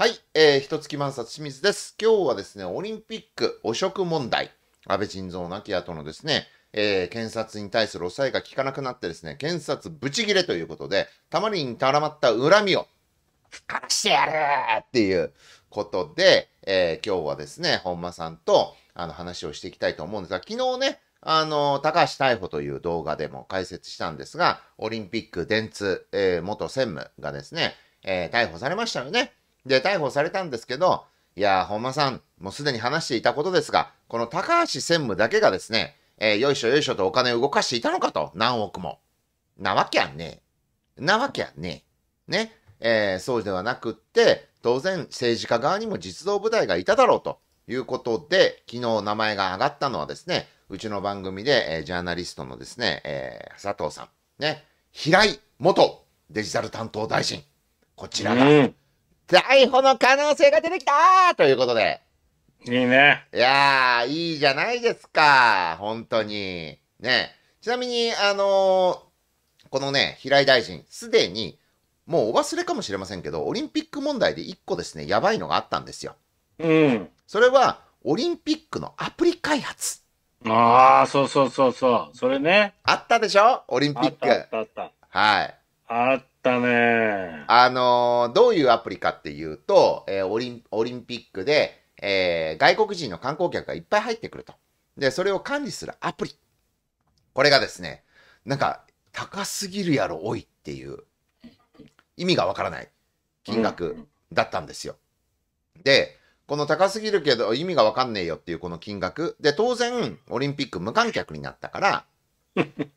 はい、えー、ひとつき満札清水です。今日はですね、オリンピック汚職問題、安倍晋三亡き後のですね、えー、検察に対する抑えが効かなくなってですね、検察ブチギレということで、たまりにたらまった恨みを晴らしてやるっていうことで、えー、今日はですね、本間さんとあの話をしていきたいと思うんですが、昨日ね、あの、高橋逮捕という動画でも解説したんですが、オリンピック電通、えー、元専務がですね、えー、逮捕されましたよね。で、逮捕されたんですけど、いやー、本間さん、もうすでに話していたことですが、この高橋専務だけがですね、えー、よいしょよいしょとお金を動かしていたのかと、何億も。なわけやねえ。なわけやねえ。ね。えー、そうではなくって、当然政治家側にも実動部隊がいただろうということで、昨日名前が上がったのはですね、うちの番組で、えー、ジャーナリストのですね、えー、佐藤さん、ね、平井元デジタル担当大臣、こちらが、逮捕の可能性が出てきたということで。いいね。いやー、いいじゃないですか。本当に。ね。ちなみに、あのー、このね、平井大臣、すでに、もうお忘れかもしれませんけど、オリンピック問題で1個ですね、やばいのがあったんですよ。うん。それは、オリンピックのアプリ開発。ああ、そうそうそうそう。それね。あったでしょオリンピック。あったあったあった。はい。あったね。あの、どういうアプリかっていうと、えー、オリンオリンピックで、えー、外国人の観光客がいっぱい入ってくると。で、それを管理するアプリ。これがですね、なんか、高すぎるやろ、おいっていう、意味がわからない金額だったんですよ。うん、で、この高すぎるけど意味がわかんねえよっていうこの金額。で、当然、オリンピック無観客になったから、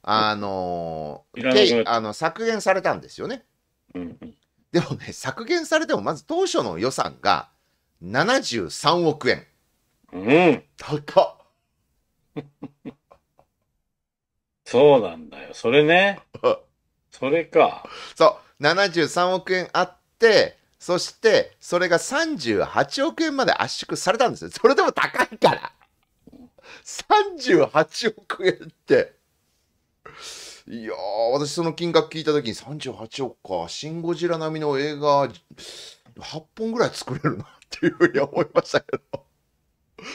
あのー、あの削減されたんですよね。うん、でもね、削減されても、まず当初の予算が73億円。うん。高っ。そうなんだよ。それね。それか。そう。73億円あって、そして、それが38億円まで圧縮されたんですよ。それでも高いから。38億円って。いや私その金額聞いた時に38億か、シン・ゴジラ並みの映画、8本ぐらい作れるなっていうふうに思いましたけど、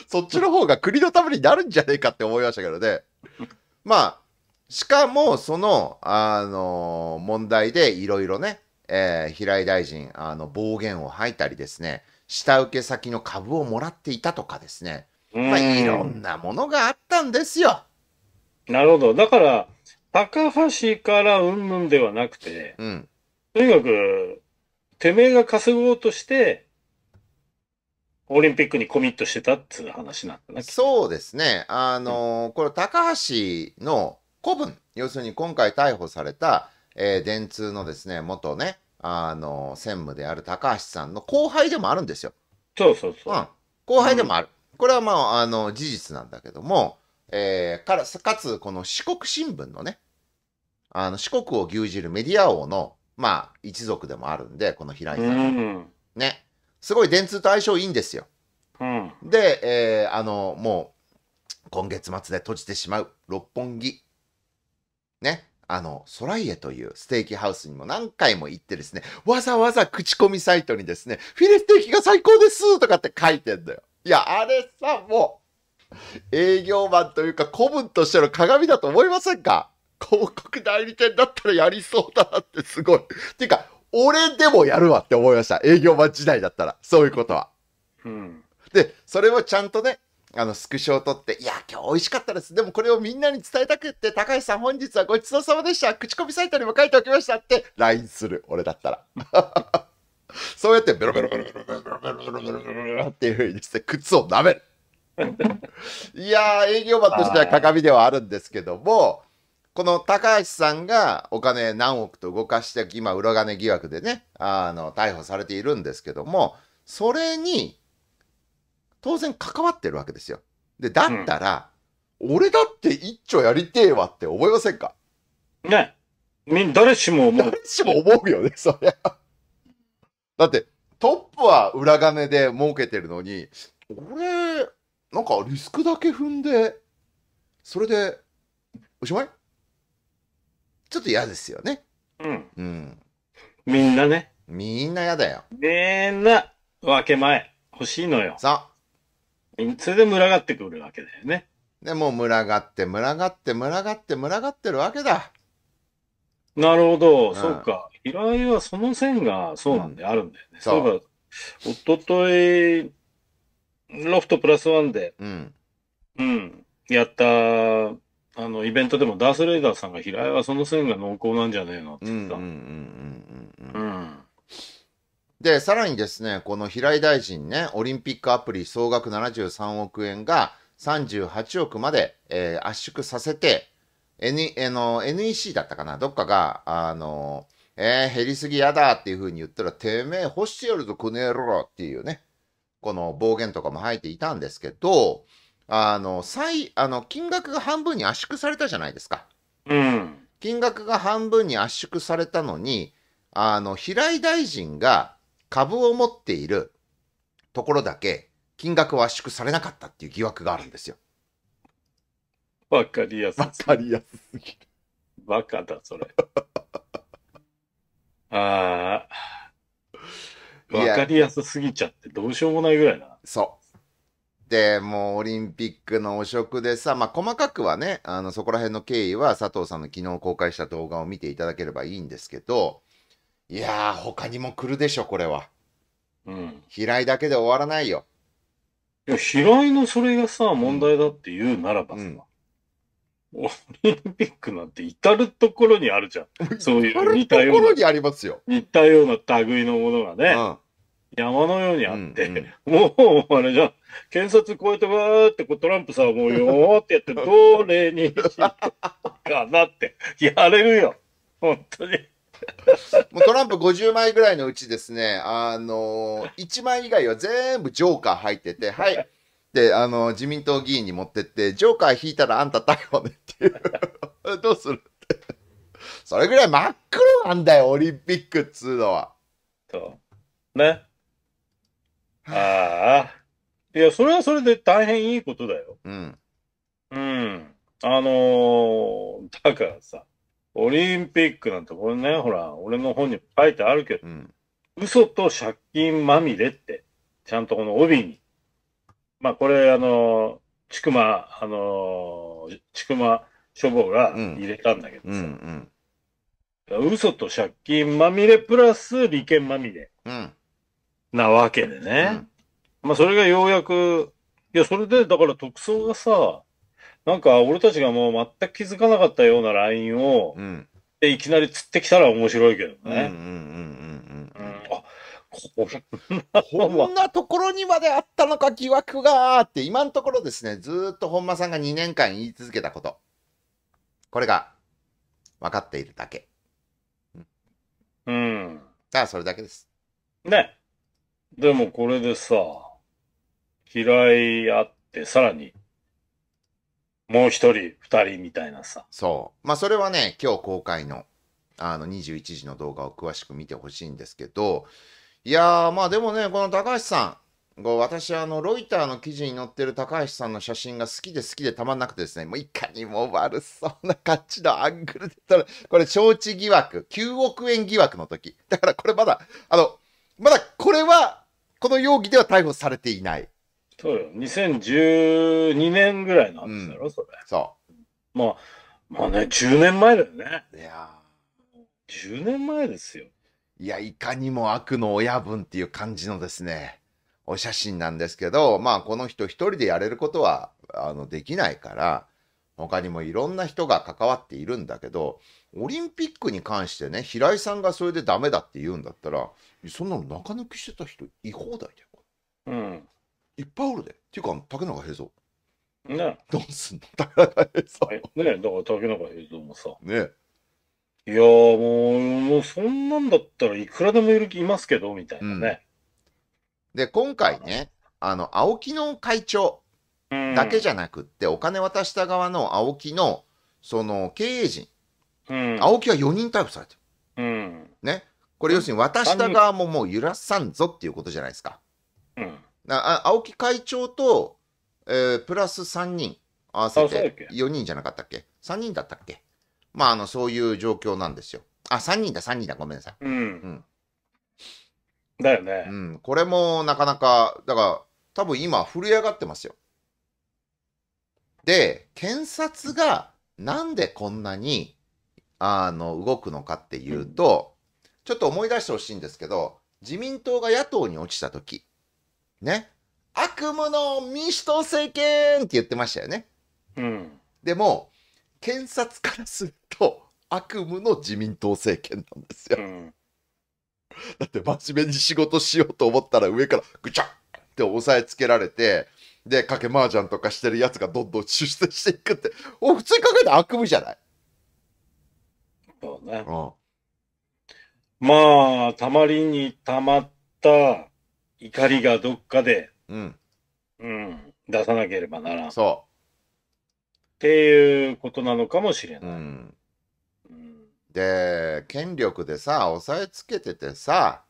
そっちの方が国のためになるんじゃねえかって思いましたけどね。まあ、しかも、その、あのー、問題でいろいろね、えー、平井大臣、あの、暴言を吐いたりですね、下請け先の株をもらっていたとかですね、まあ、いろんなものがあったんですよ。なるほど。だから、高橋からうんぬんではなくて、うん。とにかく、てめえが稼ごうとして、オリンピックにコミットしてたっつう話なんだね。そうですね。あのー、これ、高橋の古文、要するに今回逮捕された、えー、電通のですね、元ね、あのー、専務である高橋さんの後輩でもあるんですよ。そうそうそう。うん、後輩でもある。うん、これはまあ、あの、事実なんだけども、えー、から、かつ、この四国新聞のね、あの、四国を牛耳るメディア王の、まあ、一族でもあるんで、この平井さん。うん、ね。すごい電通と相性いいんですよ。うん、で、えー、あの、もう、今月末で閉じてしまう六本木。ね。あの、ソライエというステーキハウスにも何回も行ってですね、わざわざ口コミサイトにですね、フィレステーキが最高ですとかって書いてんだよ。いや、あれさ、もう、営業マンというか古文としての鏡だと思いませんか広告代理店だったらやりそうだなってすごい。っていうか、俺でもやるわって思いました。営業マン時代だったら、そういうことは。うん。で、それをちゃんとね、あの、スクショを撮って、いや、今日美味しかったです。でもこれをみんなに伝えたくって、高橋さん本日はごちそうさまでした。口コミサイトにも書いておきましたって、LINE する。俺だったら。そうやってベロベロベロベロベロベロベロベロベロっていうふうにして、靴を舐める。いや営業マンとしては鏡ではあるんですけども、この高橋さんがお金何億と動かして、今、裏金疑惑でね、あの、逮捕されているんですけども、それに、当然関わってるわけですよ。で、だったら、うん、俺だって一丁やりてえわって思いませんかね。誰しも思う。誰しも思うよね、そりゃ。だって、トップは裏金で儲けてるのに、俺、なんかリスクだけ踏んで、それで、おしまいちょっと嫌ですよね。うん。うん。みんなね。みんな嫌だよ。みんな、分け前、欲しいのよ。さそれで群がってくるわけだよね。で、もう群がって、群がって、群がって、群がってるわけだ。なるほど、うんそうか。平井はその線がそうなんであるんだよね。そそうおととい、ロフトプラスワンで、うん。うん。やった、あの、イベントでもダース・レイダーさんが平井はその線が濃厚なんじゃねえのって言った。うんうんうんうん、うん。うん。で、さらにですね、この平井大臣ね、オリンピックアプリ総額73億円が38億まで、えー、圧縮させて、N、の、NEC だったかな、どっかが、あの、えー、減りすぎやだっていうふうに言ったら、てめえ、干してやるぞ、くねえろっていうね。この暴言とかも入っていたんですけど、あの、最、あの、金額が半分に圧縮されたじゃないですか。うん。金額が半分に圧縮されたのに、あの、平井大臣が株を持っているところだけ、金額は圧縮されなかったっていう疑惑があるんですよ。わかりやすわかりやすすぎる。バカだ、それ。ああ。わかりやすすぎちゃってってどうしようもないぐらいな。そう。で、もうオリンピックの汚職でさ、まあ、細かくはね、あの、そこら辺の経緯は佐藤さんの昨日公開した動画を見ていただければいいんですけど、いやー、他にも来るでしょ、これは。うん。平井だけで終わらないよ。いや、平井のそれがさ、問題だって言うならばさ、うん、オリンピックなんて至るところにあるじゃん。そういう似たような。至るところにありますよ。似たような類のものがね。うん山のようにあって、うんうん、もうあれじゃ、検察こうやってわーってこうトランプさんもうよーってやって、どれにしようかなって、やれるよ。本当に。もうトランプ50枚ぐらいのうちですね、あのー、1枚以外は全部ジョーカー入ってて、はい。で、あのー、自民党議員に持ってって、ジョーカー引いたらあんた逮捕ねっていう。どうするって。それぐらい真っ黒なんだよ、オリンピックっつうのは。そう。ね。ああ。いや、それはそれで大変いいことだよ。うん。うん。あのー、だからさ、オリンピックなんて、これね、ほら、俺の本に書いてあるけど、うん、嘘と借金まみれって、ちゃんとこの帯に。まあ、これ、あのー、ちくま、あのー、ちくま書房が入れたんだけどさ、うんうんうん、嘘と借金まみれプラス利権まみれ。うんなわけでね。まあ、それがようやく、いや、それで、だから特捜がさ、なんか俺たちがもう全く気づかなかったようなラインを、うんでいきなり釣ってきたら面白いけどね。こんなところにまであったのか疑惑がって今のところですねずっと本間さんが2年間言い続けたことこれが分かっているだけうんだそれだけですねでもこれでさ、嫌いあって、さらに、もう一人、二人みたいなさ。そう。まあそれはね、今日公開の、あの、21時の動画を詳しく見てほしいんですけど、いやー、まあでもね、この高橋さん、私、あの、ロイターの記事に載ってる高橋さんの写真が好きで好きでたまんなくてですね、もういかにも悪そうな感じのアングルで撮る。これ、招致疑惑、9億円疑惑の時。だからこれまだ、あの、まだこれはこの容疑では逮捕されていない。そうよ。2012年ぐらいなんですよ、うん、それ。そう。まあ、まあね、10年前だよね。いや10年前ですよ。いや、いかにも悪の親分っていう感じのですね、お写真なんですけど、まあ、この人一人でやれることは、あの、できないから、他にもいろんな人が関わっているんだけど、オリンピックに関してね、平井さんがそれでダメだって言うんだったら、そんなの中抜きしてた人、い放題だよ。うん。いっぱいおるで。っていうか、竹中平蔵。ねどうすんの竹中平蔵。ねだから竹中平蔵もさ。ねいやもう、もうそんなんだったらいくらでもいる気いますけど、みたいなね。うん、で、今回ね、あの、青木の会長だけじゃなくって、うん、お金渡した側の青木の、その経営陣。うん、青木は4人逮捕されてる、うん、ね、これ要するに渡した側ももう揺らさんぞっていうことじゃないですか。うん、あ青木会長と、えー、プラス3人合わせて4人じゃなかったっけ ?3 人だったっけまああのそういう状況なんですよ。あ3人だ3人だごめんなさい。うん、うんだよね。うん。これもなかなか、だから、多分今、震え上がってますよ。で、検察がなんでこんなにあの動くのかっていうと、ちょっと思い出してほしいんですけど、自民党が野党に落ちた時、ね、悪夢の民主党政権って言ってましたよね。うん、でも、検察からすると悪夢の自民党政権なんですよ。うん、だって真面目に仕事しようと思ったら上からぐちゃって押さえつけられて、で、賭け麻雀とかしてるやつがどんどん出世していくって、お、普通に考えたら悪夢じゃないったわね。ああまあ、たまりにたまった怒りがどっかで、うん。うん、出さなければならん。そう。っていうことなのかもしれない。うん、で、権力でさ、押さえつけててさ、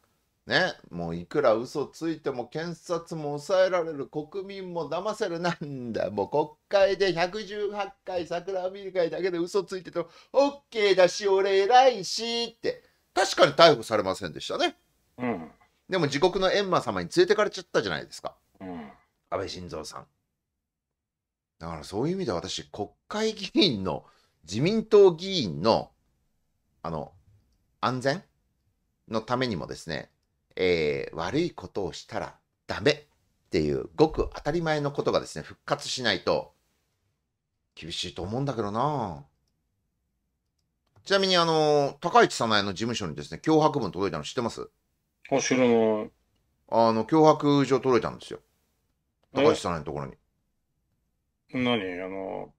ね、もういくら嘘ついても検察も抑えられる国民も騙せるなんだ もう国会で118回桜を見る会だけで嘘ついてても OK だし俺偉いしって確かに逮捕されませんでしたね、うん、でも地獄の閻魔様に連れてかれちゃったじゃないですか、うん、安倍晋三さんだからそういう意味で私国会議員の自民党議員のあの安全のためにもですねえー、悪いことをしたらダメっていうごく当たり前のことがですね、復活しないと厳しいと思うんだけどなちなみにあの、高市早苗の事務所にですね、脅迫文届いたの知ってますあ、知らない。あの、脅迫状届いたんですよ。高市早苗のところに。何あの、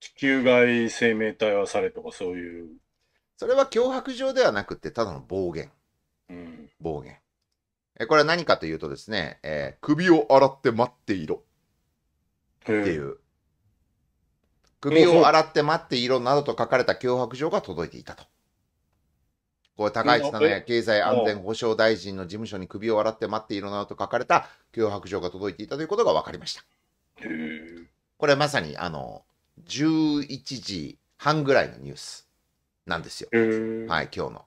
地球外生命体はされとかそういう。それは脅迫状ではなくて、ただの暴言。暴言。えこれは何かというとですね、えー、首を洗って待っていろっていう。首を洗って待っていろなどと書かれた脅迫状が届いていたと。これ高市さんね、経済安全保障大臣の事務所に首を洗って待っていろなどと書かれた脅迫状が届いていたということが分かりました。これまさにあの11時半ぐらいのニュースなんですよ。はい、今日の。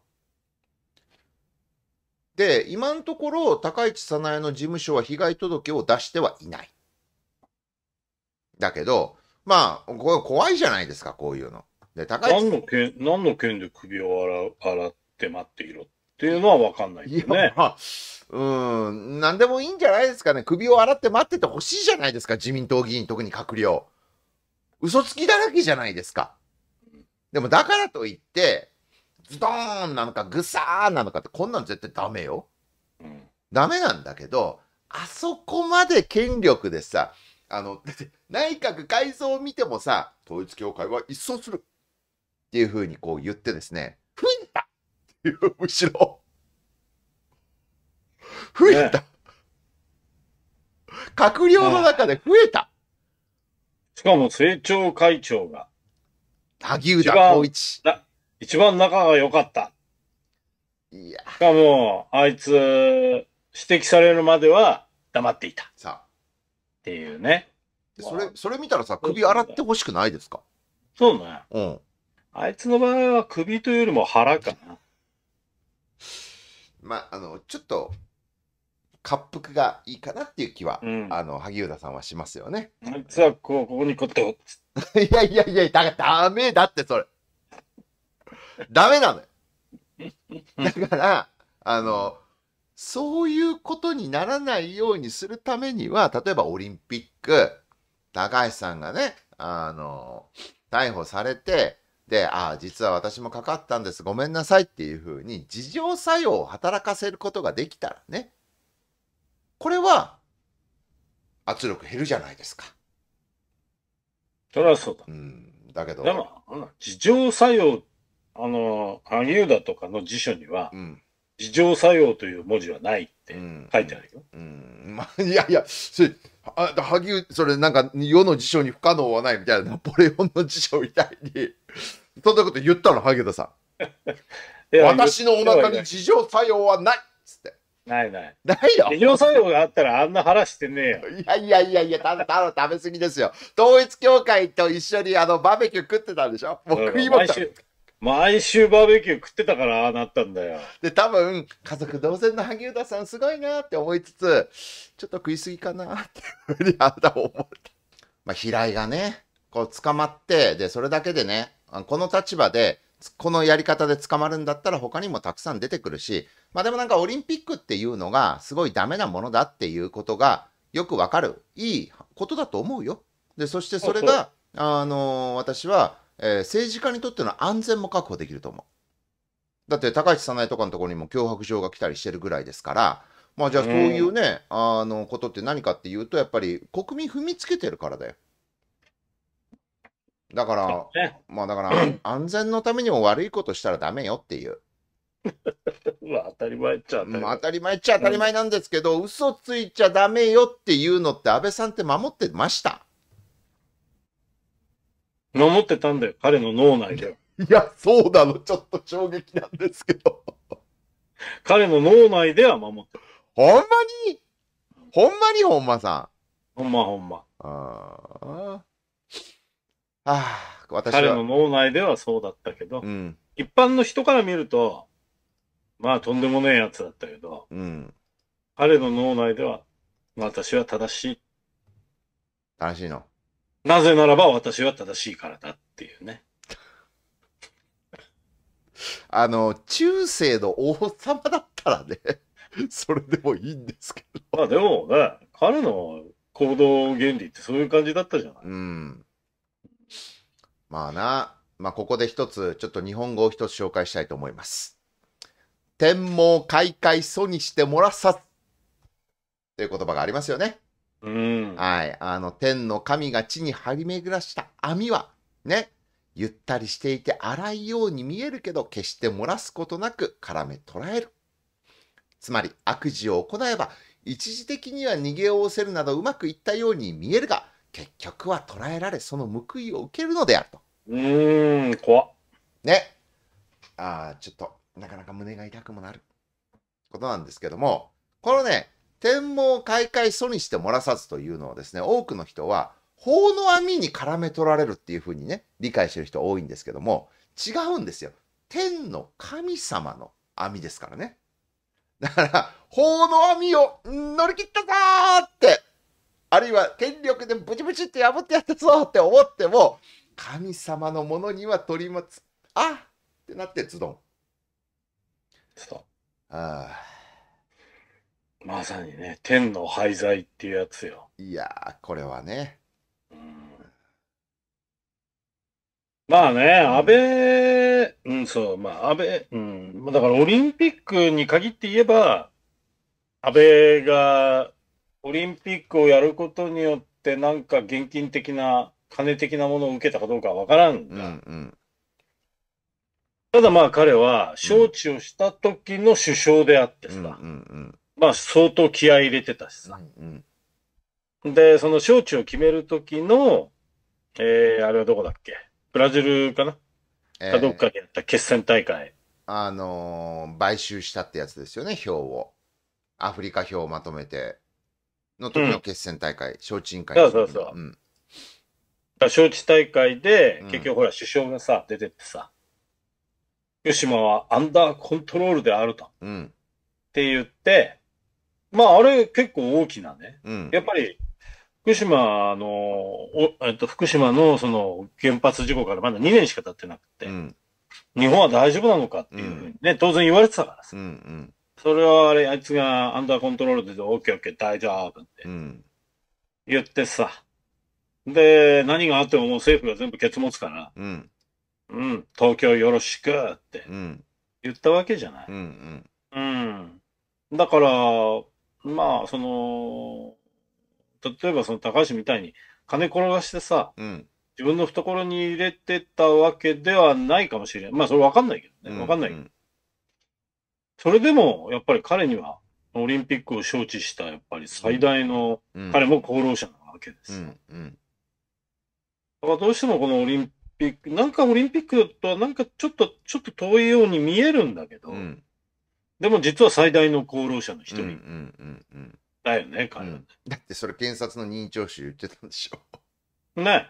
で、今のところ、高市早苗の事務所は被害届を出してはいない。だけど、まあ、これ怖いじゃないですか、こういうの。で、高市何の件、何の件で首を洗洗って待っていろっていうのは分かんないですね。まあ、うん、なんでもいいんじゃないですかね。首を洗って待っててほしいじゃないですか、自民党議員、特に閣僚。嘘つきだらけじゃないですか。でも、だからといって、ズドーンなのかグサーなのかってこんなん絶対ダメよ。ダメなんだけどあそこまで権力でさあのだって内閣改造を見てもさ統一教会は一掃するっていうふうにこう言ってですね増えたっていうむしろ増えた、ね、閣僚の中で増えた、しかも政調会長が萩生田光一。一番仲が良かった。いや。しかも、あいつ、指摘されるまでは黙っていた。さあ。っていうね。それ、それ見たらさ、首洗ってほしくないですかそうね。うん。あいつの場合は首というよりも腹かな。まあ、あの、ちょっと、滑腹がいいかなっていう気は、うん、あの、萩生田さんはしますよね。あいつはこう、ここにこって。いやいやいや、だ、だめだってそれ。ダメなのよ。だから、あの、そういうことにならないようにするためには、例えばオリンピック、高橋さんがね、あの、逮捕されて、で、ああ、実は私もかかったんです、ごめんなさいっていうふうに、自浄作用を働かせることができたらね、これは圧力減るじゃないですか。そりゃそうだ。うん、だけど。でも、自浄作用っあの、萩生田とかの辞書には、自浄作用という文字はないって書いてあるよ。うん、まあ、いやいや、それ、あ萩生それなんか世の辞書に不可能はないみたいな、ナポレオンの辞書みたいに、そんなこと言ったの、萩生田さん。私のお腹に自浄作用はないっつって。ないない。ないよ。自浄作用があったらあんな腹してねえよ。いやいやいやいや、ただただ食べ過ぎですよ。統一教会と一緒にあのバーベキュー食ってたんでしょもう食いました。毎週バーベキュー食ってたからああなったんだよ。で、多分、家族同然の萩生田さんすごいなって思いつつ、ちょっと食い過ぎかなってふうにあなた思った。まあ、平井がね、こう捕まって、で、それだけでね、この立場で、このやり方で捕まるんだったら他にもたくさん出てくるし、まあでもなんかオリンピックっていうのがすごいダメなものだっていうことがよくわかる。いいことだと思うよ。で、そしてそれが、あの私は、えー、政治家にとっての安全も確保できると思う。だって高市早苗とかのところにも脅迫状が来たりしてるぐらいですから、まあじゃあそういうね、うん、あのことって何かっていうと、やっぱり国民踏みつけてるからだよ。だから、まあだから安全のためにも悪いことしたらダメよっていう。まあ当たり前っちゃ当たり前。当たり前っちゃ当たり前なんですけど、うん、嘘ついちゃダメよっていうのって安倍さんって守ってました。守ってたんだよ、彼の脳内でいや、そうなの。ちょっと衝撃なんですけど。彼の脳内では守ってほんまにほんまにほんまさん。ほんまほんま。ああ。ああ、私は。彼の脳内ではそうだったけど、うん、一般の人から見ると、まあとんでもねえやつだったけど、うん、彼の脳内では、私は正しい。正しいの。なぜならば私は正しいからだっていうね。あの、中世の王様だったらね、それでもいいんですけど。まあでもね、彼の行動原理ってそういう感じだったじゃない。うん。まあな、まあここで一つ、ちょっと日本語を一つ紹介したいと思います。天網開会祖にしてもらさという言葉がありますよね。うん、はい。あの、天の神が地に張り巡らした網は、ね、ゆったりしていて荒いように見えるけど、決して漏らすことなく絡め捉える。つまり、悪事を行えば、一時的には逃げおおせるなどうまくいったように見えるが、結局は捕らえられ、その報いを受けるのであると。うーん、怖っ。ね。ああ、ちょっと、なかなか胸が痛くもなることなんですけども、このね、天網開会祖にして漏らさずというのをですね、多くの人は法の網に絡め取られるっていうふうにね、理解してる人多いんですけども、違うんですよ。天の神様の網ですからね。だから、法の網を乗り切ったぞーって、あるいは権力でブチブチって破ってやったぞって思っても、神様のものには取りまつ、あってなってズドン。ああ。まさにね、天の廃材っていうやつよ。いやー、これはね。うん、まあね、安倍、うん、そう、まあ安倍、うん、だからオリンピックに限って言えば、安倍がオリンピックをやることによって、なんか現金的な、金的なものを受けたかどうかわ分からんが、うんうん、ただまあ彼は、招致をした時の首相であってさ、うんうんうんまあ相当気合い入れてたしさ。うんうん、で、その招致を決める時の、えー、あれはどこだっけブラジルかな、えー、どっかでやった決戦大会。あのー、買収したってやつですよね、票を。アフリカ票をまとめての時の決戦大会、招致委員会。そうそうそう。うん、だ招致大会で、結局ほら、首相がさ、出てってさ、福島はアンダーコントロールであると。うん、って言って、まあ、あれ結構大きなね。うん、やっぱり、福島の、おえっと、福島のその原発事故からまだ2年しか経ってなくて、うん、日本は大丈夫なのかっていうふうにね、うん、当然言われてたからさ。うんうん、それはあれ、あいつがアンダーコントロールで、オッケーオッケー大丈夫って、言ってさ。で、何があってももう政府が全部結持つから、うん、うん、東京よろしくって言ったわけじゃない。うん、うん、だから、まあ、その、例えばその高橋みたいに金転がしてさ、うん、自分の懐に入れてたわけではないかもしれない。まあ、それわかんないけどね。わかんないけど。うんうん、それでも、やっぱり彼には、オリンピックを招致した、やっぱり最大の、彼も功労者なわけです。うん、だからどうしてもこのオリンピック、なんかオリンピックとはなんかちょっと、ちょっと遠いように見えるんだけど、うん、でも実は最大の功労者の一う人んうんうんだよね、彼はね。だってそれ検察の任意聴取言ってたんでしょね。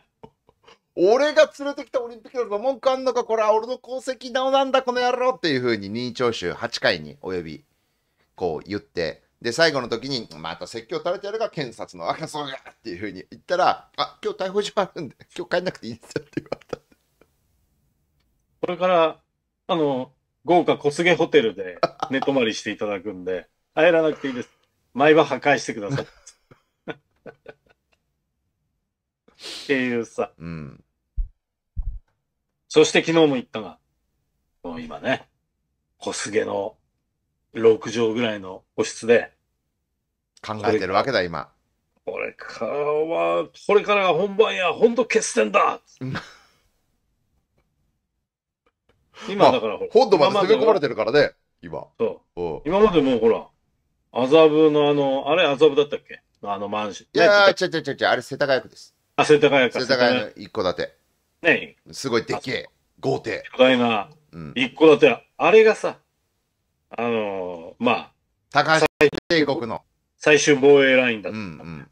俺が連れてきたオリンピックよ文句あんのかこれは俺の功績なのなんだこの野郎っていうふうに任意聴取8回に及びこう言ってで最後の時にまた説教垂れてやるが検察の赤そうがっていうふうに言ったらあ今日逮捕状あるんで今日帰んなくていいですよって言われたこれから、あの、豪華小菅ホテルで寝泊まりしていただくんで、入らなくていいです。毎晩破壊してください。っていうさ。うん。そして昨日も言ったが、もう今ね、小菅の6畳ぐらいの個室で。考えてるわけだ、今。これからは、これからが本番や、本当決戦だ 今だからほら。本土まで攻め込まれてるからね、今。そう。今までもうほら、麻布のあの、あれ麻布だったっけあのマンション。いやー、ちょちょちょちょ、あれ世田谷区です。あ、世田谷区世田谷の一戸建て。ねすごいでっけえ。豪邸。巨大な、一戸建て、うん、あれがさ、あのー、まあ、高橋帝国の。最終防衛ラインだった。うん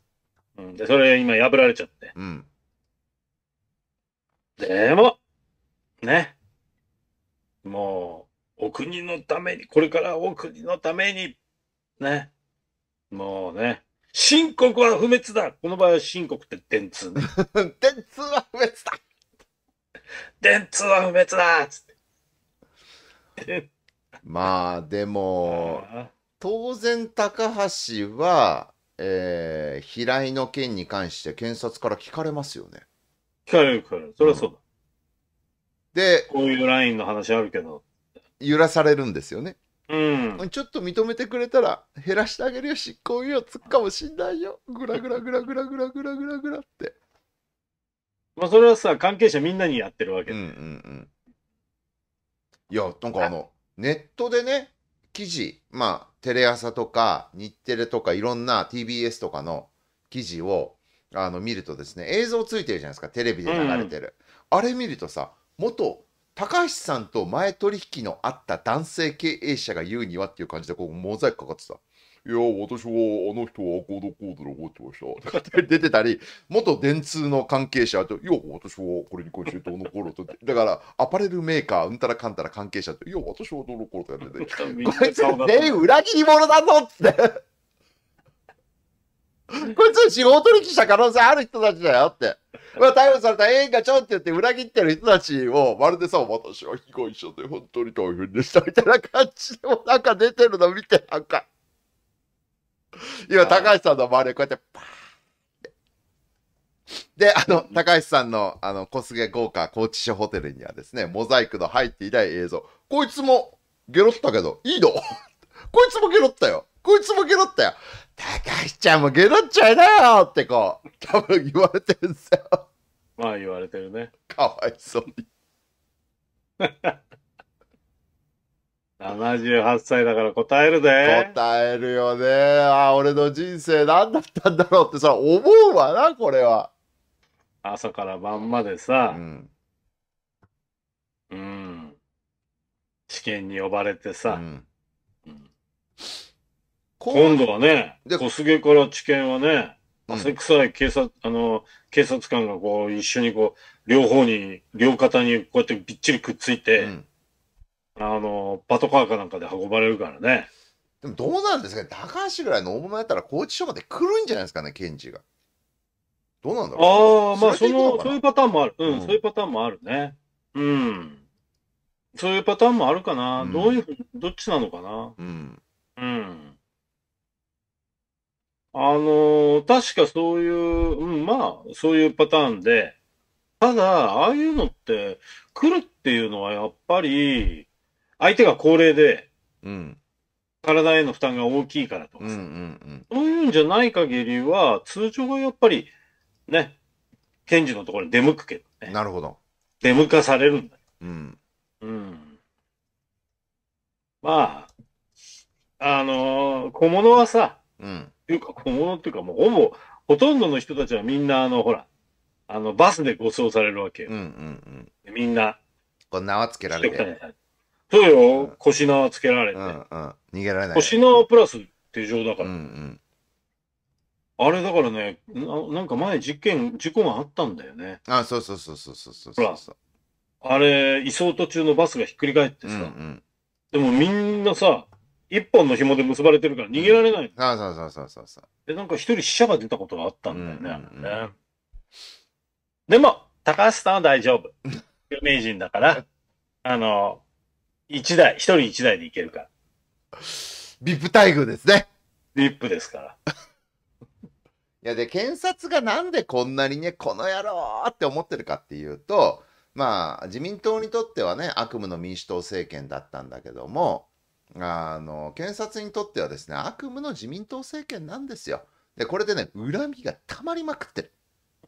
うん。で、それ今破られちゃって。うん。でも、ね。もう、お国のために、これからお国のために、ね。もうね。申告は不滅だこの場合は申告って電通ね。電通は不滅だ電通は不滅だつって。まあ、でも、当然高橋は、えー、平井の件に関して検察から聞かれますよね。聞かれるから、そりゃそうだ。で、こういうラインの話あるけど。揺らされるんですよね。うん、ちょっと認めてくれたら減らしてあげるよ執行猶予つくかもしんないよグラグラグラグラグラグラグラグラってまあそれはさ関係者みんなにやってるわけで、うんうんうんいやなんかあのネットでね記事まあテレ朝とか日テレとかいろんな TBS とかの記事をあの見るとですね映像ついてるじゃないですかテレビで流れてる、うん、あれ見るとさ元高橋さんと前取引のあった男性経営者が言うにはっていう感じでこうモザイクかかってた。いや、私はあの人はコードコードで覚えてました。とかて出てたり、元電通の関係者と、いや、私はこれに関してどうの頃と、だからアパレルメーカー、うんたらかんたら関係者と、いや、私はどうの頃とやってて、こいつ全員裏切り者だぞって こいつは仕事引した可能性ある人たちだよって。まあ、逮捕された映画ちょんって言って裏切ってる人たちを、まるでさ、私は被害者で本当に大変でしたみたいな感じでもなんか出てるの見て、なんか。今、高橋さんの周りこうやって、パーで、あの、高橋さんの、あの、小菅豪華高知市ホテルにはですね、モザイクの入っていない映像。こいつもゲロったけど、いいの こいつもゲロったよ。こいつもゲロったよ。高橋ちゃんもゲロっちゃいなよってこう、多分言われてるんですよ。まあ言われてるね。かわいそうに。78歳だから答えるで。答えるよね。ああ、俺の人生何だったんだろうってさ、思うわな、これは。朝から晩までさ、うん。うん、試験に呼ばれてさ、うん今度はね、小菅から知見はね、汗臭い警察、うん、あの、警察官がこう、一緒にこう、両方に、両肩にこうやってびっちりくっついて、うん、あの、パトカーかなんかで運ばれるからね。でもどうなんですかね、高橋ぐらいの大物やったら、拘置所まで来るんじゃないですかね、検事が。どうなんだろう。ああ、まあ、その、そういうパターンもある。うん、うん、そういうパターンもあるね。うん。そういうパターンもあるかな。うん、どういう、どっちなのかな。うん。うん。あの確かそういう、うん、まあ、そういうパターンで、ただ、ああいうのって、来るっていうのはやっぱり、相手が高齢で、うん、体への負担が大きいからとかさ、うんうんうん、そういうんじゃない限りは、通常はやっぱり、ね、検事のところに出向くけどね。なるほど。出向かされるんだよ。うん。うん。まあ、あのー、小物はさ、うん。いうか、小物っていうか、もうほぼ、ほとんどの人たちはみんな、あの、ほら、あの、バスで護送されるわけよ。うんうんうん。みんな。こう、縄つけられて。そうよ、うん、腰縄つけられて。うんうん。逃げられない。腰縄プラス手錠だから。うんうん。あれだからねな、なんか前実験、事故があったんだよね。あそうそうそうそうそうそうそうそう。あれ、移送途中のバスがひっくり返ってさ、うんうん、でもみんなさ、一本の紐で結ばれてるから逃げられない。そうそうそうそうそう。で、なんか一人死者が出たことがあったんだよね。うんうんうん、でも、高橋さんは大丈夫。有名人だから、あの、一台、一人一台でいけるから。ビップ待遇ですね。ビップですから。いや、で、検察がなんでこんなにね、この野郎って思ってるかっていうと、まあ、自民党にとってはね、悪夢の民主党政権だったんだけども、あの検察にとってはですね悪夢の自民党政権なんですよ。でこれでね恨みがたまりまくってる。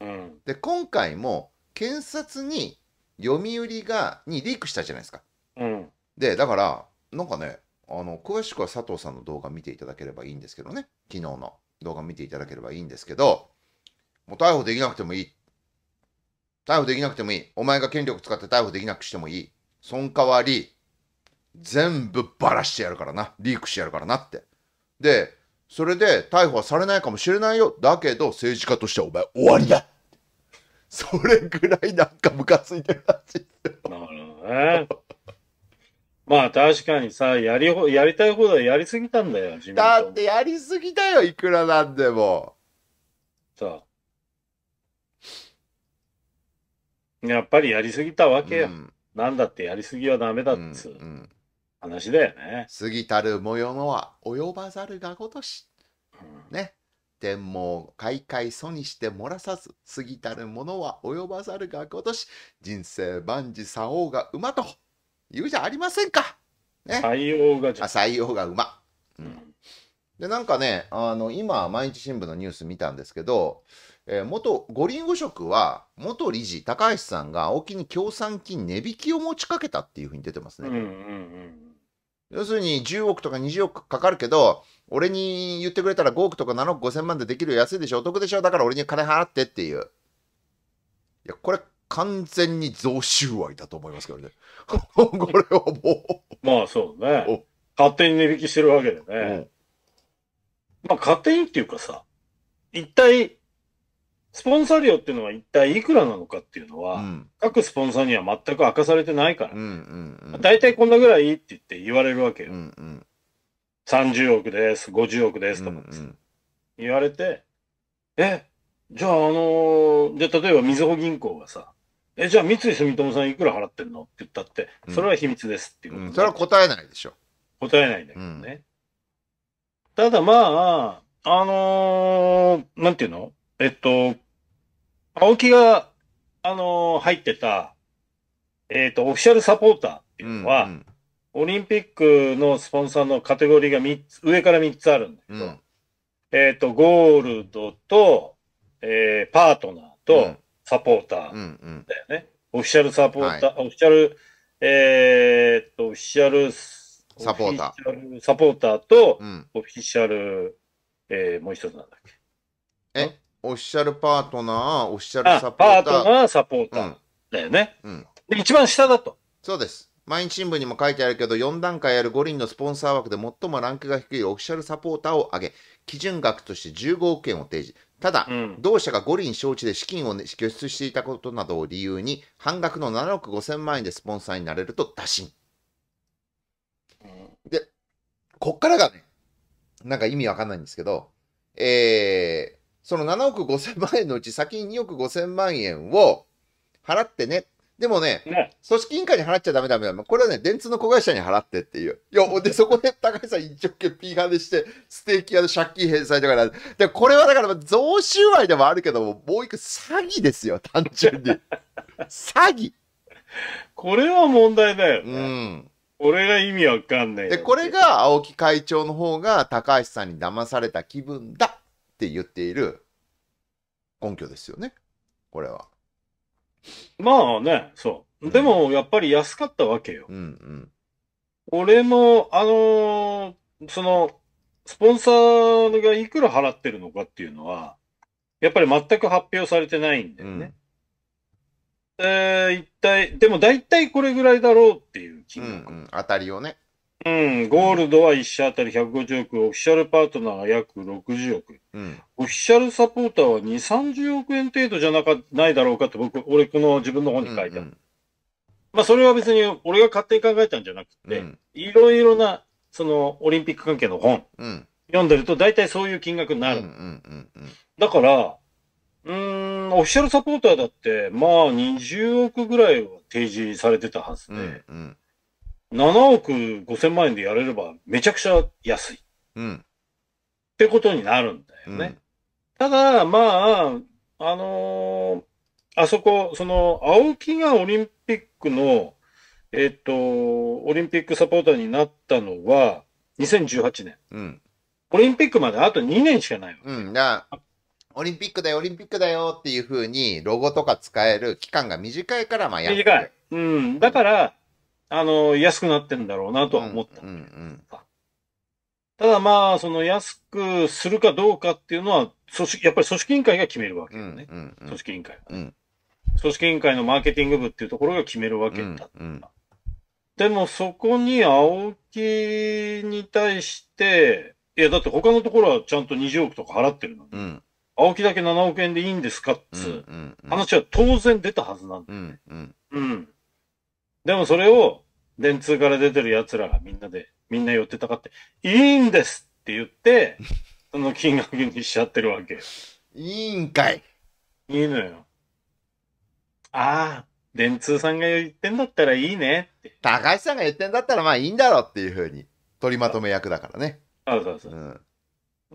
うん、で今回も検察に読売がにリークしたじゃないですか。うん、でだからなんかねあの詳しくは佐藤さんの動画見ていただければいいんですけどね昨日の動画見ていただければいいんですけどもう逮捕できなくてもいい逮捕できなくてもいいお前が権力使って逮捕できなくしてもいいその代わり全部ばらしてやるからなリークしてやるからなってでそれで逮捕はされないかもしれないよだけど政治家としてはお前終わりだそれぐらいなんかムカついてるらしいなるほどねまあ確かにさやりやりたいほどやりすぎたんだよだってやりすぎだよいくらなんでもさやっぱりやりすぎたわけよ、うん、なんだってやりすぎはダメだっつう、うんうん話だよね。過ぎたる模様のは及ばざるがごとし。うん、ね。天網開会祖にして漏らさず過ぎたるものは及ばざるがごとし人生万事左王が馬と言うじゃありませんか。ね。採用があ採用が馬。うん。でなんかねあの今毎日新聞のニュース見たんですけど、えー、元五輪五職は元理事高橋さんが青木に協賛金値引きを持ちかけたっていうふうに出てますね。うんうんうん要するに10億とか20億かかるけど、俺に言ってくれたら5億とか7億5千万でできる安いでしょ、お得でしょ、だから俺に金払ってっていう。いや、これ完全に贈収賄だと思いますけどね。これはもうまあそうね。勝手に値引きしてるわけでね。まあ勝手にっていうかさ、一体スポンサー料っていうのは一体いくらなのかっていうのは、うん、各スポンサーには全く明かされてないから、大体こんなぐらいって言って言われるわけよ。うんうん、30億です、50億ですとかです、うんうん、言われて、え、じゃああのー、じゃあ例えばみずほ銀行がさ、え、じゃあ三井住友さんいくら払ってんのって言ったって、それは秘密ですっていう、うん、それは答えないでしょ。答えないんだけどね。ただまあ、あのー、なんていうのえっと、青木が、あのー入ってた、えっと、オフィシャルサポーターっていうのは、うんオリンピックのスポンサーのカテゴリーが三つ、上から3つあるんだけうんえっと、ゴールドと、えー、パートナーとサポーターうんうんオフィシャルサポーター、オフィシャル、えーっと、オフィシャル、サポーターオフィシャルサポーターと、オフィシャル、えーもう一つなんだっけ。えオフィシャルパートナー、オフィシャルサポーター。パートナー、サポーター。だよね。うん。で、一番下だと。そうです。毎日新聞にも書いてあるけど、4段階ある五輪のスポンサー枠で最もランクが低いオフィシャルサポーターを上げ、基準額として15億円を提示。ただ、うん、同社が五輪承知で資金を、ね、拠出していたことなどを理由に、半額の7億5千万円でスポンサーになれると打診。で、こっからがね、なんか意味わかんないんですけど、えー、その7億5千万円のうち先に2億5千万円を払ってね。でもね、ね組織委員会に払っちゃダメダメだ。これはね、電通の子会社に払ってっていう。いや、で、そこで高橋さん一生懸命 P 派でして、ステーキ屋の借金返済とかで、これはだから贈収賄でもあるけども、もう一個詐欺ですよ、単純に。詐欺。これは問題だよね。うん。俺が意味わかんない。で、これが青木会長の方が高橋さんに騙された気分だって言っている根拠ですよね、これは。まあね、そう。でも、やっぱり安かったわけよ。うんうん、俺も、あのー、その、スポンサーがいくら払ってるのかっていうのは、やっぱり全く発表されてないんだよね。うん、えー、一体、でも大体これぐらいだろうっていう金額。うんうん、当たりをね。うん、ゴールドは1社当たり150億、オフィシャルパートナーが約60億、うん、オフィシャルサポーターは2、30億円程度じゃなかないだろうかって、僕、俺、この自分の本に書いてある。うんうん、まあ、それは別に俺が勝手に考えたんじゃなくて、いろいろな、その、オリンピック関係の本、うん、読んでると、大体そういう金額になる。だから、うん、オフィシャルサポーターだって、まあ、20億ぐらいは提示されてたはずで、うんうん7億5千万円でやれればめちゃくちゃ安い。うん。ってことになるんだよね。うん、ただ、まあ、あのー、あそこ、その、青木がオリンピックの、えっ、ー、と、オリンピックサポーターになったのは、2018年。うん。オリンピックまであと2年しかないうん。だオリンピックだよ、オリンピックだよっていうふうに、ロゴとか使える期間が短いから、まあや、る。短い。うん。だから、あの、安くなってんだろうなとは思った。うんうんうん、ただまあ、その安くするかどうかっていうのは、組織、やっぱり組織委員会が決めるわけよね。うんうんうん、組織委員会、うん、組織委員会のマーケティング部っていうところが決めるわけだった。うんうん、でもそこに青木に対して、いやだって他のところはちゃんと20億とか払ってるのに、うん、青木だけ7億円でいいんですかっつ、うんうんうん、話は当然出たはずなんだよね。うん、うん、でもそれを、電通から出てる奴らがみんなで、みんな寄ってたかって、いいんですって言って、その金額にしちゃってるわけよ。いいんかい。いいのよ。ああ、電通さんが言ってんだったらいいねって。高橋さんが言ってんだったらまあいいんだろっていうふうに、取りまとめ役だからね。そうそうそう。うん。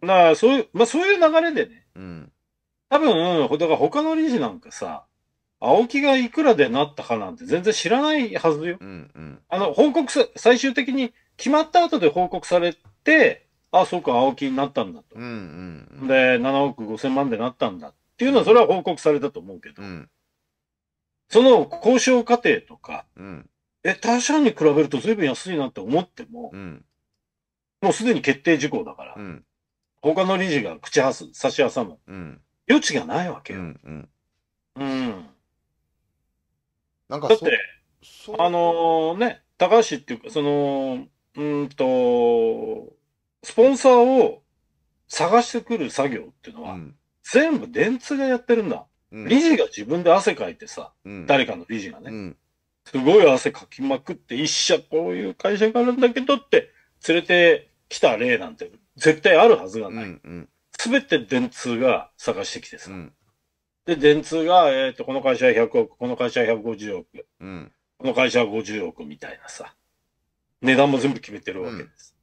だからそういう、まあそういう流れでね。うん。多分、だから他の理事なんかさ、青木がいくらでなったかなんて全然知らないはずよ。うんうん、あの、報告さ、最終的に決まった後で報告されて、あ、そうか、青木になったんだと。うんうんうん、で、7億5千万でなったんだっていうのは、それは報告されたと思うけど、うん、その交渉過程とか、うん、え、他社に比べると随分安いなって思っても、うん、もうすでに決定事項だから、うん、他の理事が口はす差し挟む、余地がないわけよ。うん、うんなんかだって、あのね、高橋っていうか、その、うんと、スポンサーを探してくる作業っていうのは、うん、全部電通がやってるんだ、うん。理事が自分で汗かいてさ、うん、誰かの理事がね、すごい汗かきまくって、一社こういう会社があるんだけどって連れてきた例なんて絶対あるはずがない。す、べ、て電通が探してきてさ、うん、で、電通が、えっ、ー、と、この会社は100億、この会社は150億、うん、この会社は50億みたいなさ、値段も全部決めてるわけです。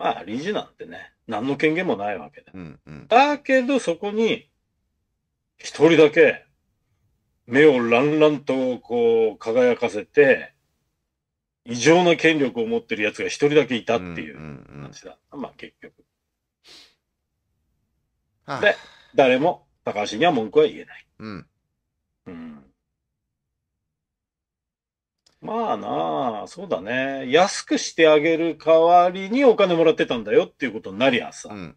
うん、まあ、理事なんてね、何の権限もないわけで。うんうん、だけど、そこに、一人だけ、目をランランとこう輝かせて、異常な権力を持ってる奴が一人だけいたっていう話だ。まあ結局。で、誰も高橋には文句は言えない。うん。うん。まあなあ、そうだね。安くしてあげる代わりにお金もらってたんだよっていうことになりゃさ、うん、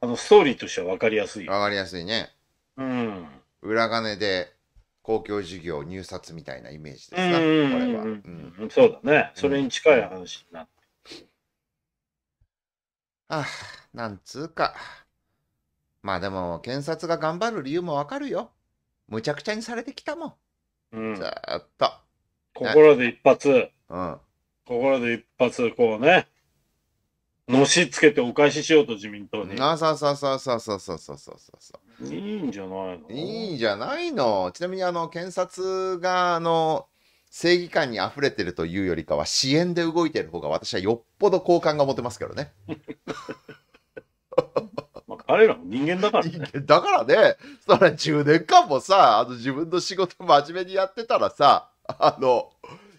あの、ストーリーとしては分かりやすい。分かりやすいね。うん。裏金で公共事業入札みたいなイメージですな、これは、うん。そうだね。それに近い話になって。うん、ああ、なんつうか。まあでも、検察が頑張る理由もわかるよ。むちゃくちゃにされてきたもん。うん、ずっと。心で一発。うん。心で一発、こうね。のしつけてお返ししようと自民党に。あそうそうそうそうそうそうそうそうそういいんじゃないのいいんじゃないのちなみにあの検察があの正義感に溢れてるというよりかは支援で動いてる方が私はよっぽど好感が持てますけどね。あれら人間だから、ね、人間だからね、それ10年間もさ、あの自分の仕事真面目にやってたらさ、あの、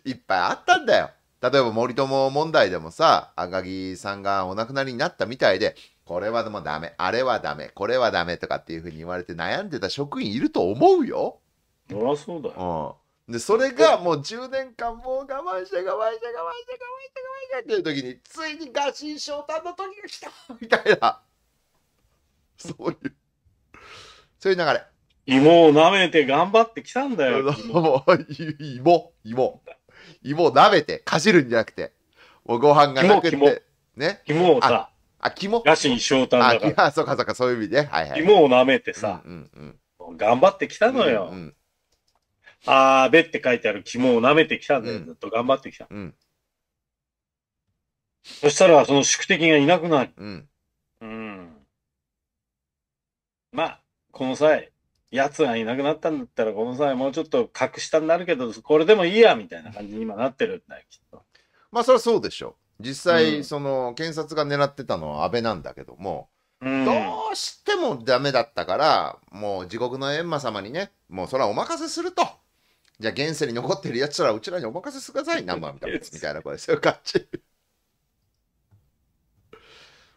いっぱいあったんだよ。例えば森友問題でもさ、赤木さんがお亡くなりになったみたいで、これはでもダメ、あれはダメ、これはダメとかっていうふうに言われて悩んでた職員いると思うよ。そりゃそうだよ。うん。で、それがもう10年間もう我慢して我慢して我慢して我慢して我慢して我慢してっていう時に、ついに合心昇誕の時が来たみたいな。そういう、そういう流れ。芋を舐めて頑張ってきたんだよ。芋、芋。芋を舐めて、かじるんじゃなくて、もうご飯がなくて、ね。芋をさ、あ、肝野だから。あ、そうかそうか、そういう意味で、はいはい。芋を舐めてさ、うんうん頑張ってきたのよ。うん、うん、あーべって書いてある肝を舐めてきたんだよ。ずっと頑張ってきた。うん、そしたら、その宿敵がいなくなる。うんまあ、この際、奴がいなくなったんだったら、この際もうちょっと格下になるけど、これでもいいや、みたいな感じに今なってるんだよ、きっと。まあ、それはそうでしょう。実際、うん、その、検察が狙ってたのは安倍なんだけども、うん、どうしてもダメだったから、もう地獄の閻魔様にね、もうそれはお任せすると。じゃあ現世に残ってるやつらうちらにお任せしてください、ナンバーみたいな、みたいな、声、れ、そういう感じ。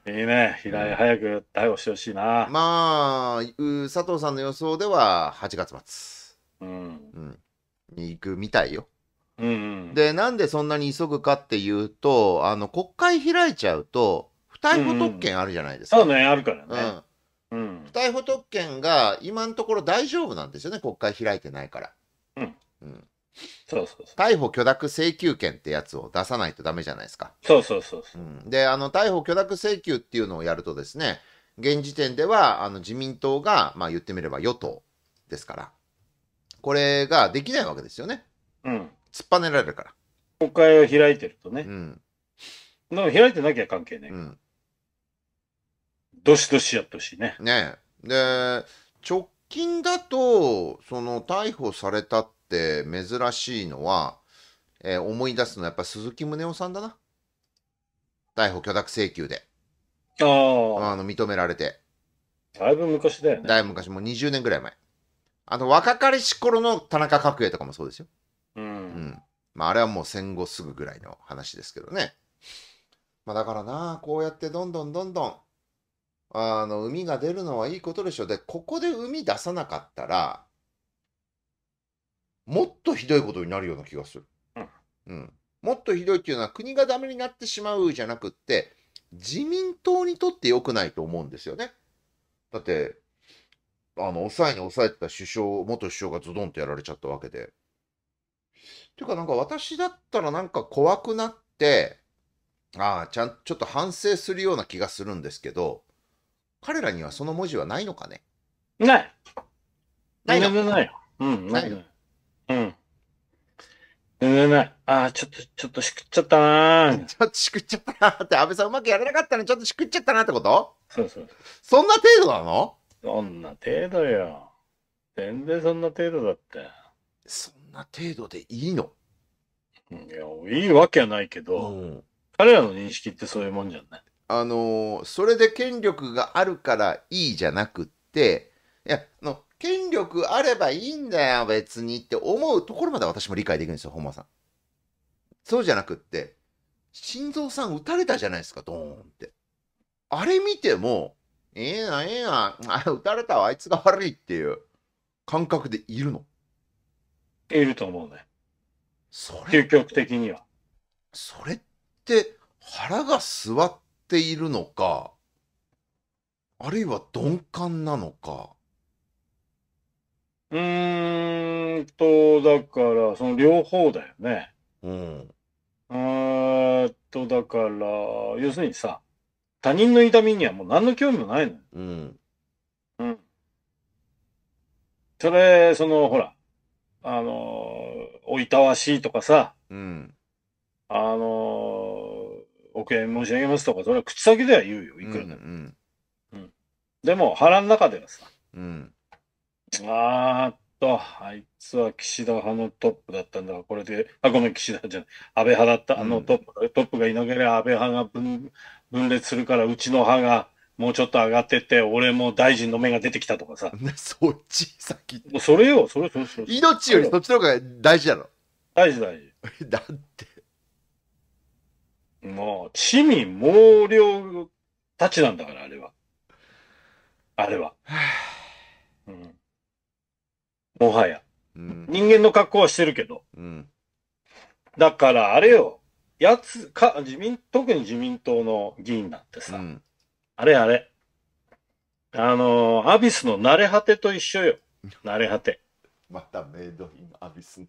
いいね、平井、早く逮捕してほしいな。まあ、佐藤さんの予想では8月末、うん、うん、に行くみたいよ。うんうん、で、なんでそんなに急ぐかっていうと、あの国会開いちゃうと、不逮捕特権あるじゃないですか。うん、そうね、あるからね。うん、うん、不逮捕特権が今のところ大丈夫なんですよね、国会開いてないから。うん、うんそうそうそう逮捕許諾請求権ってやつを出さないとダメじゃないですか。そうそうそうそう、うん、で、あの、逮捕許諾請求っていうのをやるとですね、現時点では、あの、自民党が、まあ言ってみれば与党ですから、これができないわけですよね。うん。突っぱねられるから。国会を開いてるとねう。ん。でも開いてなきゃ関係ない。うん。どしどしやってほしいね。ねで、直近だと、その逮捕されたっって珍しいのは、えー、思い出すのはやっぱ鈴木宗男さんだな。逮捕許諾請求で。ああ。あの、認められて。だいぶ昔だよね。だいぶ昔、もう20年ぐらい前。あの、若かりし頃の田中角栄とかもそうですよ。うん。うん。まあ、あれはもう戦後すぐぐらいの話ですけどね。まあ、だからな、こうやってどんどんどんどん、あの、海が出るのはいいことでしょ。で、ここで海出さなかったら、もっとひどいことになるような気がする。うん、もっとひどいっていうのは国がダメになってしまうじゃなくって自民党にとって良くないと思うんですよね。だってあの抑えに抑えてた首相元首相がズドンとやられちゃったわけで。ていうかなんか私だったらなんか怖くなってああちゃんちょっと反省するような気がするんですけど彼らにはその文字はないのかねないないのないの、うん、ないのうん。全然ない。あちょっと、ちょっとしくっちゃったなちょっとしくっちゃったなって、安倍さんうまくやれなかったね。ちょっとしくっちゃったなってことそうそう。そんな程度なのそんな程度よ。全然そんな程度だって。そんな程度でいいのいや、いいわけはないけど、うん、彼らの認識ってそういうもんじゃない。あのー、それで権力があるからいいじゃなくって、いや、あの、権力あればいいんだよ、別にって思うところまで私も理解できるんですよ、本間さん。そうじゃなくって、心臓さん撃たれたじゃないですか、ドーンって。あれ見ても、ええー、な、ええー、な、あ 撃たれたあいつが悪いっていう感覚でいるのいると思うね。それ。究極的には。それって腹が据わっているのか、あるいは鈍感なのか。うーんと、だから、その両方だよね。うん。えっと、だから、要するにさ、他人の痛みにはもう何の興味もないのよ。うん。うん。それ、その、ほら、あの、おいたわしいとかさ、うん。あの、お悔やみ申し上げますとか、それは口先では言うよ、いくらでも。うん、でも、腹の中ではさ、うん。あーっと、あいつは岸田派のトップだったんだが、これで、あ、ごめん、岸田じゃない、安倍派だった、あのトップ、うん、トップがいなければ安倍派が分分裂するから、うちの派がもうちょっと上がってって、俺も大臣の目が出てきたとかさ。そっち先。もうそれよ、それ、それ、それ。命よりそっちの方が大事だろ。大事、大事。だって。もう、市民毛量たちなんだから、あれは。あれは。うんもはや。うん、人間の格好はしてるけど。うん、だから、あれよ。やつ、か、自民、特に自民党の議員だってさ。うん、あれあれ。あのー、アビスの慣れ果てと一緒よ。慣れ果て。またメイドインアビス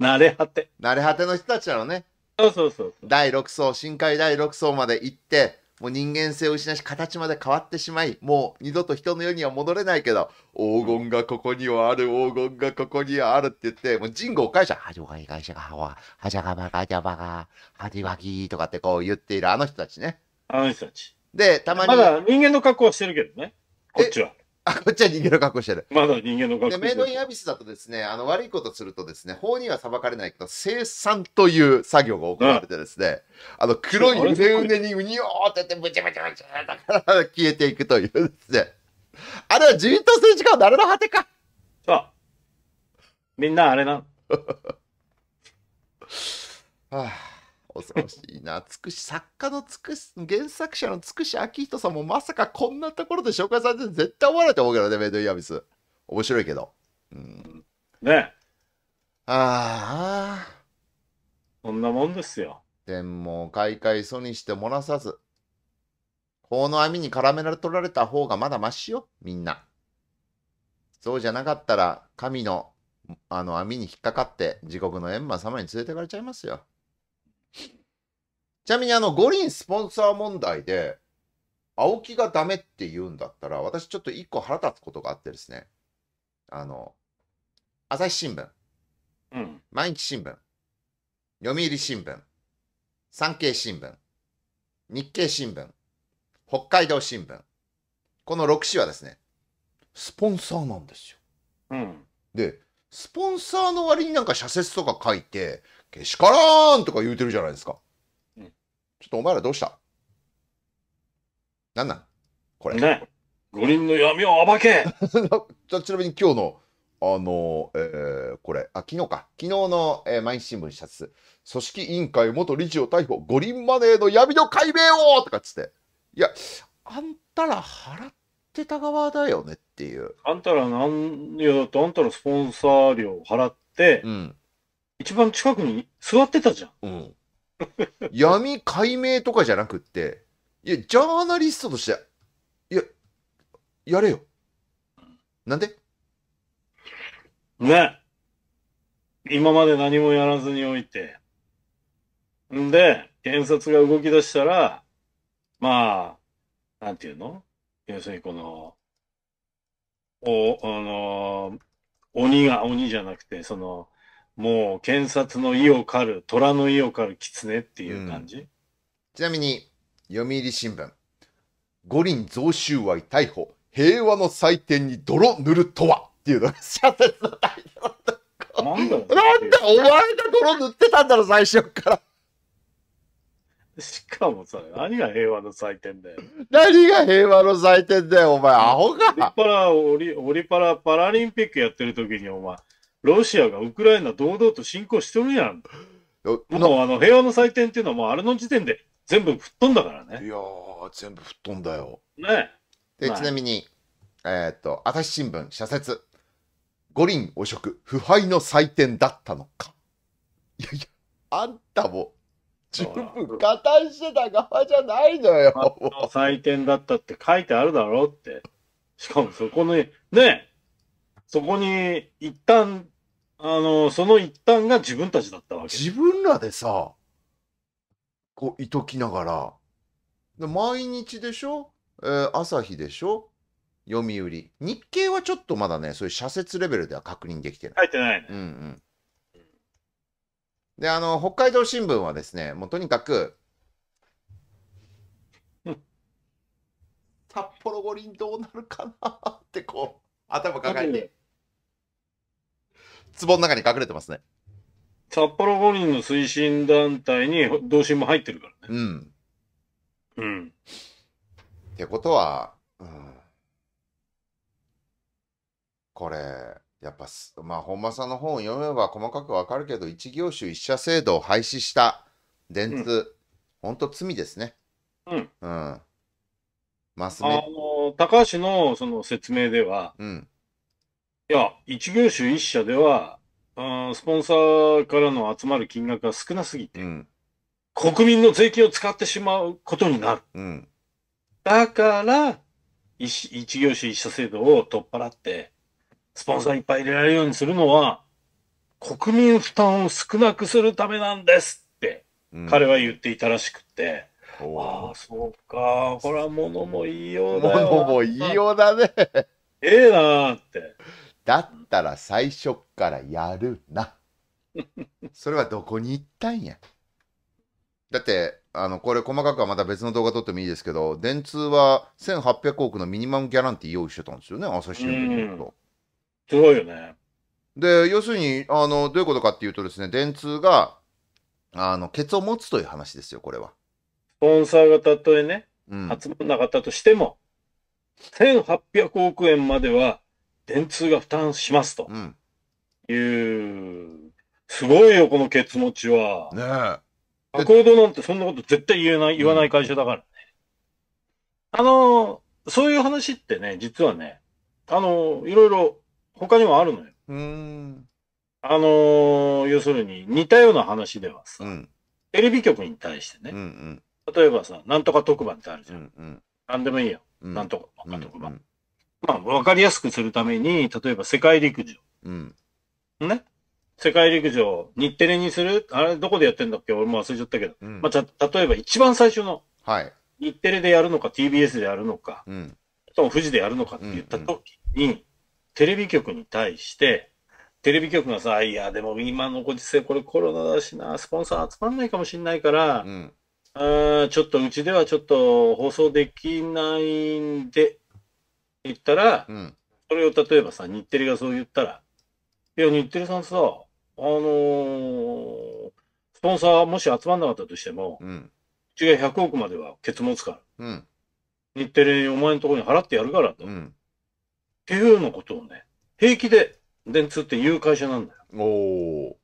な 慣れ果て。慣れ果ての人たちろうね。そうそうそうそう。第6層、深海第6層まで行って、もう人間性を失し形まで変わってしまいもう二度と人の世には戻れないけど黄金がここにはある黄金がここにはあるって言ってもう人ン会を返したはじょがい会社がははじゃがばがじゃばがはじわきとかってこう言っているあの人たちねあの人たちでたまにまだ人間の格好はしてるけどねこっちは あ、こっちは人間の格好してる。まだ人間の格好してる。メイドインアビスだとですね、あの、悪いことするとですね、法には裁かれないけど、生産という作業が行われてですね、あの、黒いうねうねにうにょーってやって、ブチブチブチだから消えていくというですね。あれは自民党政治家は誰の果てか。そう。みんなあれな。はあ恐ろしいな。つくし、作家のつくし、原作者のつくし明人さんもまさかこんなところで紹介されて絶対思わないと思うけどね、メイドイヤビス。面白いけど。うん。ねああ。そんなもんですよ。天も開会そにして漏らさず。法の網に絡められ取られた方がまだましよ、みんな。そうじゃなかったら、神のあの網に引っかかって、地獄の閻魔様に連れてかれちゃいますよ。ちなみにあの、五輪スポンサー問題で、青木がダメって言うんだったら、私ちょっと一個腹立つことがあってですね。あの、朝日新聞、うん、毎日新聞、読売新聞、産経新聞、日経新聞、北海道新聞、この6紙はですね、スポンサーなんですよ。うん、で、スポンサーの割になんか社説とか書いて、けしからんとか言うてるじゃないですか。とお前らどうしたなんなんこれ。ね。五輪の闇を暴け ちなみに今日の、あの、えー、これ、あ、昨日か。昨日の、えー、毎日新聞視察。組織委員会元理事を逮捕。五輪マネーの闇の解明をとかっつって。いや、あんたら払ってた側だよねっていう。あんたらなん、いや、っあんたらスポンサー料払って、うん、一番近くに座ってたじゃん。うん闇解明とかじゃなくって、いや、ジャーナリストとして、いや、やれよ。なんでね。今まで何もやらずにおいて。んで、検察が動き出したら、まあ、なんていうの要するにこの、お、あの、鬼が、鬼じゃなくて、その、もう検察の意を狩る、虎の意を狩る狐っていう感じ、うん、ちなみに、読売新聞。五輪贈収賄逮捕、平和の祭典に泥塗るとはっていうのが社説のなんだなんだお前が泥塗ってたんだろ、最初から。しかもさ、何が平和の祭典だよ。何が平和の祭典だよ、お前、アホか。オリパラ、オリオリパラ、パラリンピックやってる時に、お前、ロシアがウクライナ堂々と侵攻してるやん。もうあの平和の祭典っていうのはもうあれの時点で全部吹っ飛んだからね。いやー、全部吹っ飛んだよ。ねで、ちなみに、えっ、と、朝日新聞、社説。五輪汚職、腐敗の祭典だったのか。いやいや、あんたも、十分加担してた側じゃないのよ。の祭典だったって書いてあるだろうって。しかもそこの、ねそこに一旦あの、その一端が自分たちだったわけ。自分らでさ、こう、いときながら、で毎日でしょ、えー朝日でしょ読売。日経はちょっとまだね、そういう社説レベルでは確認できてない。書いてないね。うんうん。で、あの、北海道新聞はですね、もうとにかく札幌五輪どうなるかなってこう、頭抱えて。壺の中に隠れてますね。札幌五輪の推進団体に同心も入ってるからね。うん。うん。ってことは、うん、これ、やっぱす、まあ、本間さんの本を読めば細かくわかるけど、一業種一社制度を廃止した電通、うん、本当罪ですね。うん。うん。マスメあの、高橋のその説明では、うん、いや、一業種一社では、スポンサーからの集まる金額が少なすぎて、うん、国民の税金を使ってしまうことになる。うん、だから一、一業種一社制度を取っ払って、スポンサーいっぱい入れられるようにするのは、国民負担を少なくするためなんですって、彼は言っていたらしくて。うん、ああ、そうか。これは物もいいようだよ。物もいいようだね。ええなーって。だったら最初からやるな。それはどこに行ったんや。だって、あの、これ細かくはまた別の動画撮ってもいいですけど、電通は1800億のミニマムギャランティー用意してたんですよね、朝日新聞と。すごいよね。で、要するに、あの、どういうことかっていうとですね、電通が、あの、ケツを持つという話ですよ、これは。スポンサーがたとえね、うん、集まらなかったとしても、1800億円までは電通が負担しますとうん。いう、すごいよ、このケツ持ちは。ねえ。アコードなんてそんなこと絶対言えない、言わない会社だからね。あのそういう話ってね、実はね、あのいろいろ他にもあるのよ。うん。あの要するに似たような話ではさ、うん。テレビ局に対してうん。うね、ん。例えばさ、なんとか特番ってあるじゃん。ん。うん。なんでもいいよ。うんなんとか特番。まあ、わかりやすくするために、例えば世界陸上。うん。ね世界陸上、日テレにするあれ、どこでやってんだっけ俺も忘れちゃったけど。うん、まあ、じゃ、例えば一番最初の。はい。日テレでやるのか、TBS でやるのか。うん。とも富士でやるのかって言った時に、うんうん、テレビ局に対して、テレビ局がさ、いや、でも今のご時世、これコロナだしな、スポンサー集まんないかもしんないから、うん、あちょっとうちではちょっと放送できないんで、言ったら、うん、それを例えばさ、日テレがそう言ったら、いや、日テレさんさ、あのー、スポンサーもし集まんなかったとしても、うん、うちが100億までは結末から、うん、日テレにお前のところに払ってやるからと、うん、っていうようなことをね、平気で電通って言う会社なんだよ。お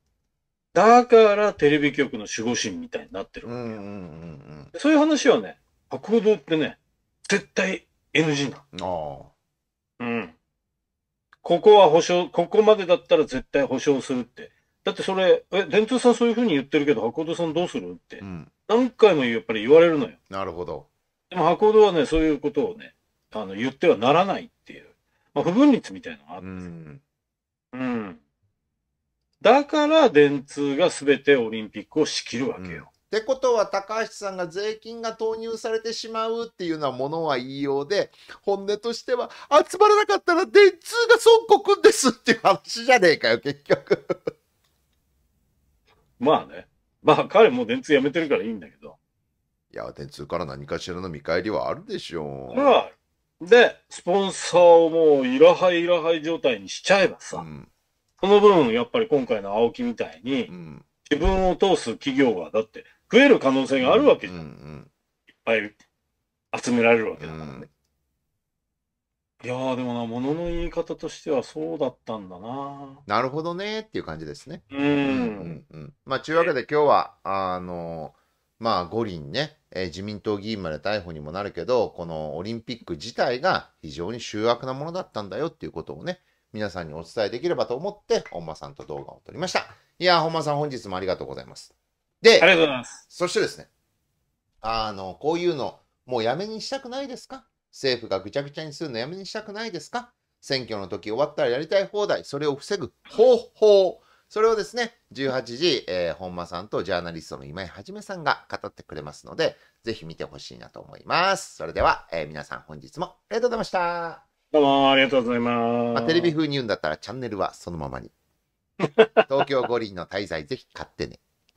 だからテレビ局の守護神みたいになってるわけよ。そういう話はね、博報堂ってね、絶対 NG なの。ああ。うん。ここは保証、ここまでだったら絶対保証するって。だってそれ、え、電通さんそういうふうに言ってるけど、箱戸さんどうするって、うん、何回もやっぱり言われるのよ。なるほど。でも箱戸はね、そういうことをね、あの、言ってはならないっていう、まあ、不分率みたいなのがあって。うん。うん、だから、電通が全てオリンピックを仕切るわけよ。ってことは高橋さんが税金が投入されてしまうっていうのはものは言いようで本音としては集まらなかったら電通が孫国ですっていう話じゃねえかよ結局まあねまあ彼も電通辞めてるからいいんだけどいや電通から何かしらの見返りはあるでしょうまあでスポンサーをもういらはいらはい状態にしちゃえばさ、うん、その分やっぱり今回の青木みたいに、うん、自分を通す企業がだって増える可能性があるわけじゃん。うんうん、いっぱい集められるわけだからね。うん、いやーでもな、ものの言い方としてはそうだったんだな。なるほどねっていう感じですね。うん。うんうん、まあ、ちゅうわけで今日は、あのー、まあ、五輪ね、えー、自民党議員まで逮捕にもなるけど、このオリンピック自体が非常に醜悪なものだったんだよっていうことをね、皆さんにお伝えできればと思って、本間さんと動画を撮りました。いや、本間さん本日もありがとうございます。で、ありがとうございます。そしてですね、あの、こういうの、もうやめにしたくないですか政府がぐちゃぐちゃにするのやめにしたくないですか選挙の時終わったらやりたい放題、それを防ぐ方法。それをですね、18時、えー、本間さんとジャーナリストの今井はじめさんが語ってくれますので、ぜひ見てほしいなと思います。それでは、えー、皆さん本日もありがとうございました。どうもありがとうございます、まあ。テレビ風に言うんだったらチャンネルはそのままに。東京五輪の滞在ぜひ買ってね。